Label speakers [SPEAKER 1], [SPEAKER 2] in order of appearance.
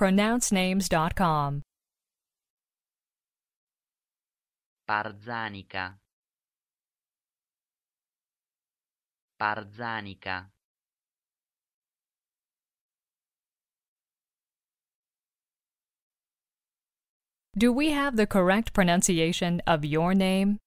[SPEAKER 1] pronouncenames.com.
[SPEAKER 2] Parzanica Parzanica Do
[SPEAKER 1] we have the correct pronunciation of your name?